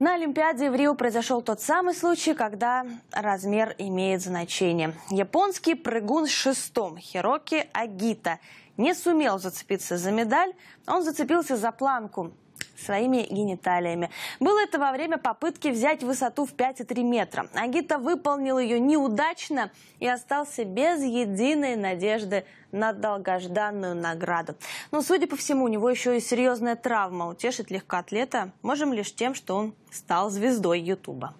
На Олимпиаде в Рио произошел тот самый случай, когда размер имеет значение. Японский прыгун с шестом Хироки Агита не сумел зацепиться за медаль, он зацепился за планку своими гениталиями. Было это во время попытки взять высоту в 5,3 метра. Агита выполнил ее неудачно и остался без единой надежды на долгожданную награду. Но, судя по всему, у него еще и серьезная травма. Утешить легкоатлета можем лишь тем, что он стал звездой Ютуба.